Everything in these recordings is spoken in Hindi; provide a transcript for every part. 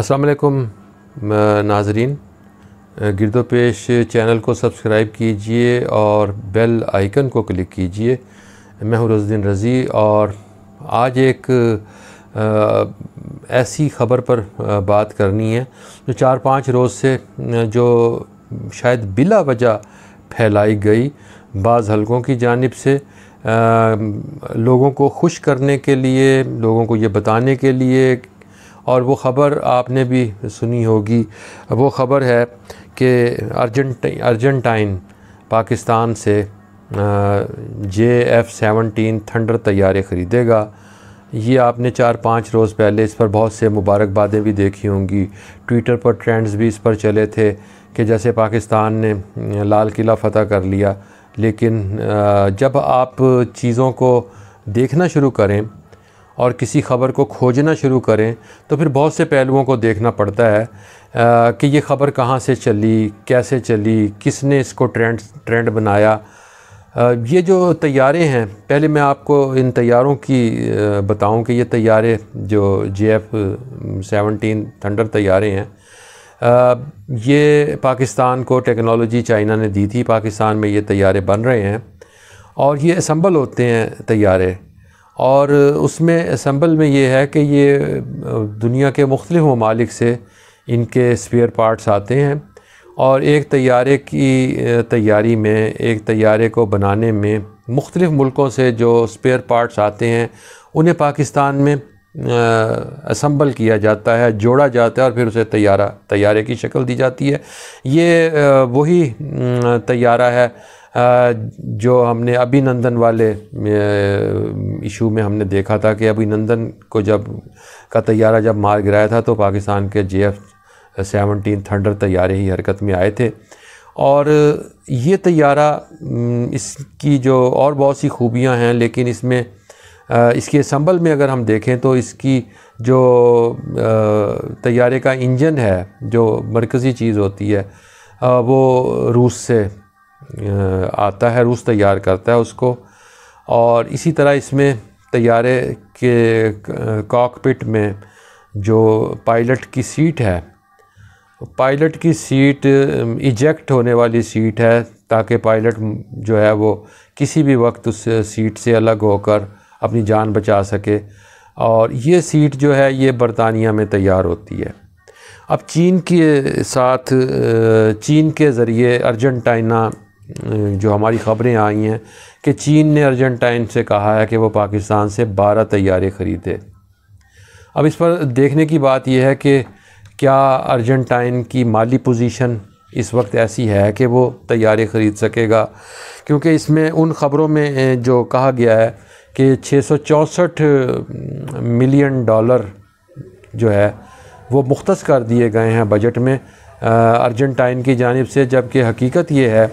असलकुम नाजरीन गिरदोपेश चैनल को सब्सक्राइब कीजिए और बेल आइकन को क्लिक कीजिए मैं हूँ रोज़ुद्दीन रज़ी और आज एक ऐसी ख़बर पर बात करनी है जो चार पाँच रोज़ से जो शायद बिला वजह फैलाई गई बाज़ हलकों की जानब से आ, लोगों को खुश करने के लिए लोगों को ये बताने के लिए और वो ख़बर आपने भी सुनी होगी वो ख़बर है कि अर्जेंट अर्जेंटाइन पाकिस्तान से जे एफ़ सेवनटीन थंडर तैयारे ख़रीदेगा ये आपने चार पाँच रोज़ पहले इस पर बहुत से मुबारकबादें भी देखी होंगी ट्विटर पर ट्रेंड्स भी इस पर चले थे कि जैसे पाकिस्तान ने लाल किला फ़तह कर लिया लेकिन जब आप चीज़ों को देखना शुरू करें और किसी खबर को खोजना शुरू करें तो फिर बहुत से पहलुओं को देखना पड़ता है आ, कि ये खबर कहाँ से चली कैसे चली किसने इसको ट्रेंड ट्रेंड बनाया आ, ये जो तैयारे हैं पहले मैं आपको इन तैयारों की बताऊं कि ये तैयारे जो जे एफ़ सेवनटीन थंडर तैयारे हैं आ, ये पाकिस्तान को टेक्नोलॉजी चाइना ने दी थी पाकिस्तान में ये तैयारे बन रहे हैं और ये असम्बल होते हैं तैयारे और उसमें असम्बल में ये है कि ये दुनिया के मुख्तलिफ़ ममालिक से इनके स्पेयर पार्ट्स आते हैं और एक तैयारे की तैयारी में एक तैयारे को बनाने में मुख्तलिफ़ मुल्कों से जो स्पेयर पार्ट्स आते हैं उन्हें पाकिस्तान में असम्बल किया जाता है जोड़ा जाता है और फिर उसे तैयारा तैयारे की शक्ल दी जाती है ये वही तैयारा है जो हमने अभिनंदन वाले इशू में हमने देखा था कि अभिनंदन को जब का तैयारा जब मार गिराया था तो पाकिस्तान के जे एफ सेवनटीन थंडर तैयारे ही हरकत में आए थे और ये तैयारा हम्म, इसकी जो और बहुत सी खूबियां हैं लेकिन इसमें इसके संबल में अगर हम देखें तो इसकी जो तैयारे का इंजन है जो मरकज़ी चीज़ होती है वो रूस से आता है रूस तैयार करता है उसको और इसी तरह इसमें तैयारे के कॉकपिट में जो पायलट की सीट है पायलट की सीट इजेक्ट होने वाली सीट है ताकि पायलट जो है वो किसी भी वक्त उस सीट से अलग होकर अपनी जान बचा सके और ये सीट जो है ये बरतानिया में तैयार होती है अब चीन के साथ चीन के ज़रिए अर्जेंटीना जो हमारी ख़बरें आई हैं कि चीन ने अर्जेंटाइन से कहा है कि वो पाकिस्तान से बारह तैयारे ख़रीदे अब इस पर देखने की बात यह है कि क्या अर्जेंटाइन की माली पोजीशन इस वक्त ऐसी है कि वो तैयारे ख़रीद सकेगा क्योंकि इसमें उन ख़बरों में जो कहा गया है कि छः मिलियन डॉलर जो है वो मुख्त कर दिए गए हैं बजट में अर्जेंटाइन की जानब से जबकि हकीकत ये है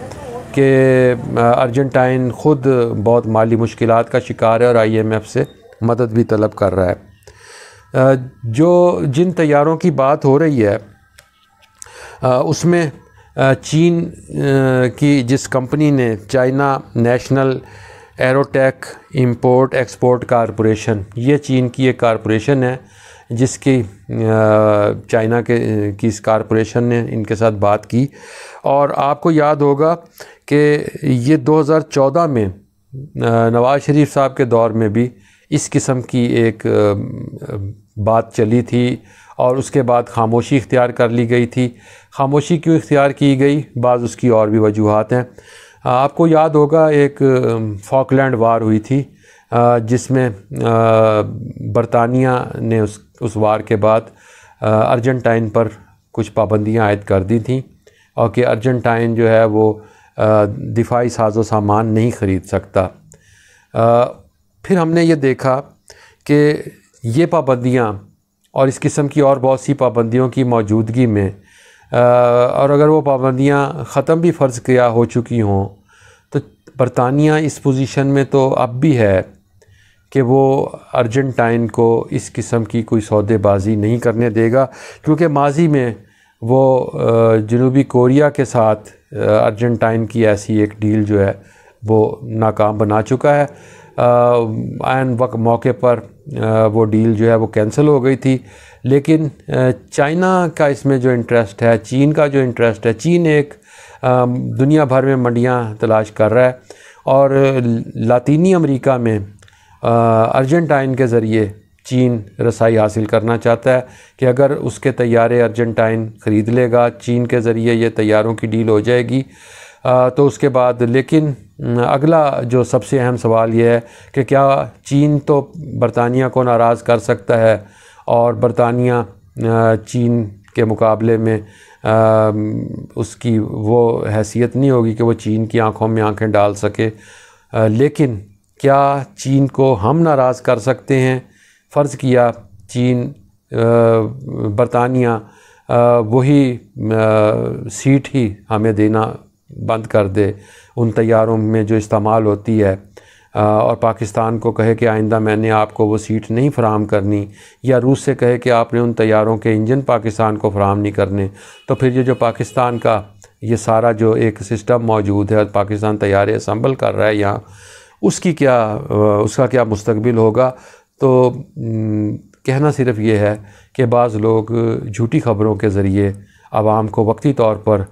कि अर्जेंटाइन ख़ुद बहुत माली मुश्किल का शिकार है और आईएमएफ से मदद भी तलब कर रहा है जो जिन तैयारों की बात हो रही है उसमें चीन की जिस कंपनी ने China National Aerotech Import Export Corporation ये चीन की एक कारपोरेशन है जिसकी चाइना के की इस कारपोरेशन ने इनके साथ बात की और आपको याद होगा कि ये 2014 में नवाज़ शरीफ साहब के दौर में भी इस किस्म की एक बात चली थी और उसके बाद खामोशी इख्तियार कर ली गई थी खामोशी क्यों इख्तियार की गई बाज़ उसकी और भी वजूहत हैं आपको याद होगा एक फॉकलैंड वार हुई थी जिसमें बरतानिया ने उस उस वार के बाद अर्जेंटाइन पर कुछ पाबंदियाँ आयद कर दी थी और कि अर्जेंटाइन जो है वो दिफाई साजो सामान नहीं ख़रीद सकता फिर हमने ये देखा कि ये पाबंदियाँ और इस किस्म की और बहुत सी पाबंदियों की मौजूदगी में और अगर वो पाबंदियाँ ख़त्म भी फ़र्ज़ किया हो चुकी हों तो बरतानिया इस पोजीशन में तो अब भी है कि वो अर्जेंटाइन को इस किस्म की कोई सौदेबाजी नहीं करने देगा क्योंकि माजी में वो जनूबी कोरिया के साथ अर्जेंटाइन की ऐसी एक डील जो है वो नाकाम बना चुका है आन वक्त मौके पर वो डील जो है वो कैंसिल हो गई थी लेकिन चाइना का इसमें जो इंटरेस्ट है चीन का जो इंटरेस्ट है चीन एक दुनिया भर में मंडियां तलाश कर रहा है और लातीनी अमेरिका में अर्जेंटाइन के ज़रिए चीन रसाई हासिल करना चाहता है कि अगर उसके तैयारे अर्जेंटाइन ख़रीद लेगा चीन के ज़रिए ये तैयारों की डील हो जाएगी आ, तो उसके बाद लेकिन अगला जो सबसे अहम सवाल ये है कि क्या चीन तो बरतानिया को नाराज़ कर सकता है और बरतानिया चीन के मुकाबले में आ, उसकी वो हैसियत नहीं होगी कि वो चीन की आंखों में आंखें डाल सके आ, लेकिन क्या चीन को हम नाराज़ कर सकते हैं फ़र्ज़ किया चीन बरतानिया वही सीट ही हमें देना बंद कर दे उन तैयारों में जो इस्तेमाल होती है और पाकिस्तान को कहे कि आइंदा मैंने आपको वो सीट नहीं फ्राहम करनी या रूस से कहे कि आपने उन तैयारों के इंजन पाकिस्तान को फ्राहम नहीं करने तो फिर ये जो पाकिस्तान का ये सारा जो एक सिस्टम मौजूद है और पाकिस्तान तैयारे असम्बल कर रहा है यहाँ उसकी क्या उसका क्या मुस्तबिल होगा तो कहना सिर्फ ये है कि बाज़ लोग झूठी खबरों के ज़रिए आवाम को वक्ती तौर पर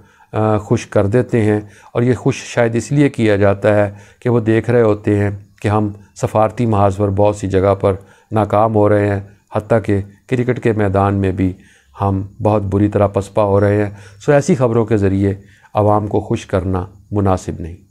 खुश कर देते हैं और ये खुश शायद इसलिए किया जाता है कि वो देख रहे होते हैं कि हम सफारती महाज पर बहुत सी जगह पर नाकाम हो रहे हैं हती कि क्रिकेट के मैदान में भी हम बहुत बुरी तरह पसपा हो रहे हैं सो ऐसी ख़बरों के ज़रिए आवाम को खुश करना मुनासिब नहीं